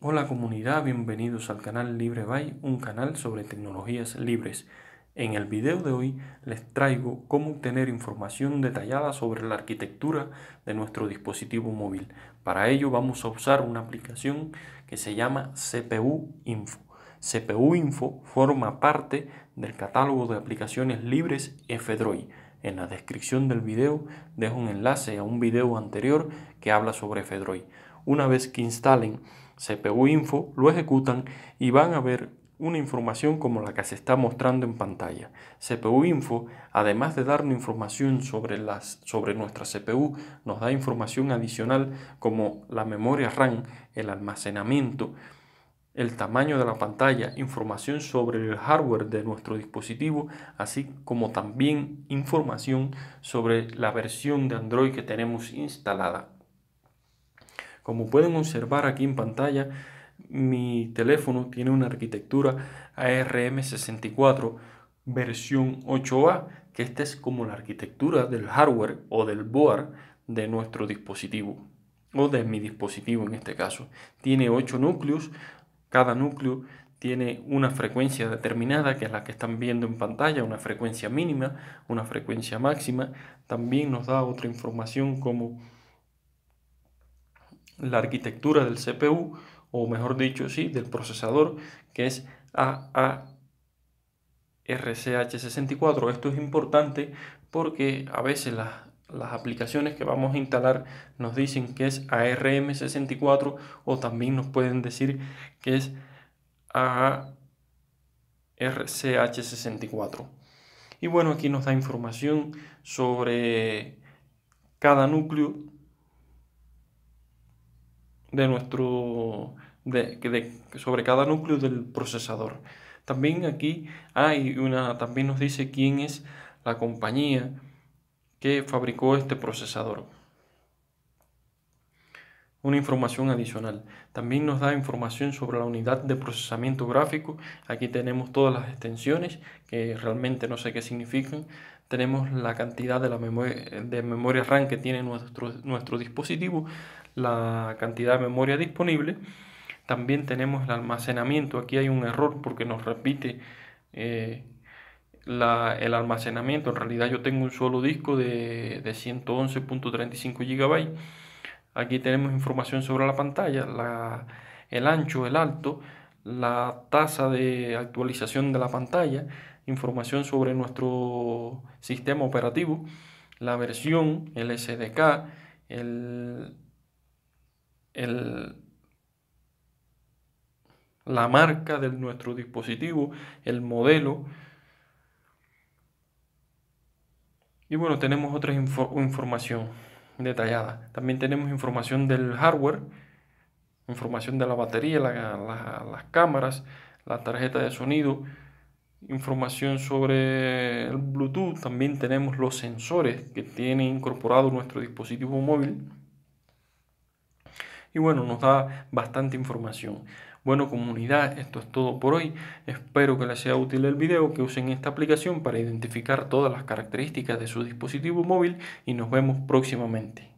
Hola comunidad, bienvenidos al canal Libreby, un canal sobre tecnologías libres. En el video de hoy les traigo cómo obtener información detallada sobre la arquitectura de nuestro dispositivo móvil. Para ello vamos a usar una aplicación que se llama CPU Info. CPU Info forma parte del catálogo de aplicaciones libres FDroid. En la descripción del video dejo un enlace a un video anterior que habla sobre Fedroid. Una vez que instalen CPU Info, lo ejecutan y van a ver una información como la que se está mostrando en pantalla. CPU Info, además de darnos información sobre, las, sobre nuestra CPU, nos da información adicional como la memoria RAM, el almacenamiento, el tamaño de la pantalla, información sobre el hardware de nuestro dispositivo, así como también información sobre la versión de Android que tenemos instalada. Como pueden observar aquí en pantalla, mi teléfono tiene una arquitectura ARM64 versión 8A, que esta es como la arquitectura del hardware o del board de nuestro dispositivo, o de mi dispositivo en este caso. Tiene 8 núcleos, cada núcleo tiene una frecuencia determinada, que es la que están viendo en pantalla, una frecuencia mínima, una frecuencia máxima. También nos da otra información como la arquitectura del CPU, o mejor dicho, sí, del procesador, que es AARCH64. Esto es importante porque a veces las las aplicaciones que vamos a instalar nos dicen que es ARM64 o también nos pueden decir que es ARCH64. Y bueno, aquí nos da información sobre cada núcleo de nuestro sobre cada núcleo del procesador. También aquí hay ah, una también nos dice quién es la compañía que fabricó este procesador. Una información adicional. También nos da información sobre la unidad de procesamiento gráfico. Aquí tenemos todas las extensiones que realmente no sé qué significan. Tenemos la cantidad de, la memoria, de memoria RAM que tiene nuestro, nuestro dispositivo, la cantidad de memoria disponible. También tenemos el almacenamiento. Aquí hay un error porque nos repite eh, el almacenamiento. En realidad yo tengo un solo disco de, 111.35 GB. Aquí tenemos información sobre la pantalla, el ancho, el alto, la tasa de actualización de la pantalla, información sobre nuestro sistema operativo, la versión, el SDK, el, el, la marca de nuestro dispositivo, el modelo, Y bueno, tenemos otra información detallada. También tenemos información del hardware, información de la batería, las cámaras, la tarjeta de sonido, información sobre el Bluetooth. También tenemos los sensores que tiene incorporado nuestro dispositivo móvil. Y bueno, nos da bastante información. Bueno comunidad, esto es todo por hoy. Espero que les sea útil el video, que usen esta aplicación para identificar todas las características de su dispositivo móvil y nos vemos próximamente.